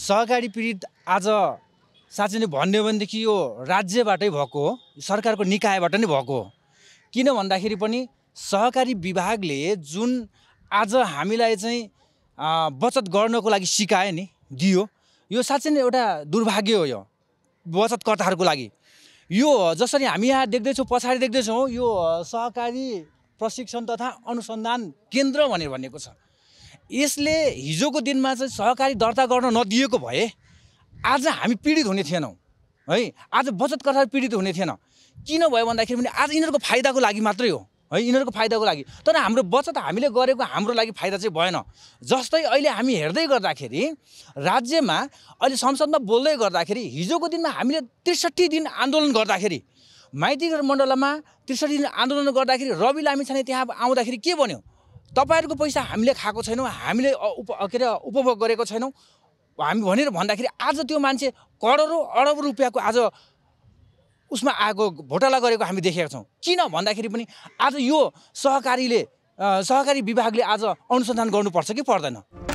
सहकारी पीडित आज साँच्चै नै भन्यो भनेदेखि यो राज्यबाटै भएको हो सरकारको निकायबाट नै भएको हो किन भन्दाखेरि पनि सहकारी विभागले जुन आज हामीलाई चाहिँ बचत गर्नको लागि सिकायो नि दियो यो साँच्चै नै एउटा दुर्भाग्य हो यो बचतकर्ताहरूको लागि यो जसरी हामी यहाँ देख्दैछौँ पछाडि देख्दैछौँ यो सहकारी प्रशिक्षण तथा अनुसन्धान केन्द्र भनेर भनेको छ यसले हिजोको दिनमा चाहिँ सहकारी दर्ता गर्न नदिएको भए आज हामी पीडित हुने थिएनौँ है आज बचतकर्ता पीडित हुने थिएन किन भयो भन्दाखेरि पनि आज यिनीहरूको फाइदाको लागि मात्रै हो है यिनीहरूको फाइदाको लागि तर हाम्रो बचत हामीले गरेको हाम्रो लागि फाइदा चाहिँ भएन जस्तै अहिले हामी हेर्दै गर्दाखेरि राज्यमा अहिले संसदमा बोल्दै गर्दाखेरि हिजोको दिनमा हामीले त्रिसठी दिन आन्दोलन गर्दाखेरि माइतीगढ मण्डलमा त्रिसठी दिन आन्दोलन गर्दाखेरि रवि लामिछाने त्यहाँ आउँदाखेरि के भन्यो तपाईँहरूको पैसा हामीले खाएको छैनौँ हामीले उप के अरे उपभोग गरेको छैनौँ हामी भनेर भन्दाखेरि आज त्यो मान्छे करोडौँ अरब रुपियाँको आज उसमा आएको घोटाला गरेको हामी देखेका छौँ किन भन्दाखेरि पनि आज यो सहकारीले सहकारी विभागले आज अनुसन्धान गर्नुपर्छ कि पर्दैन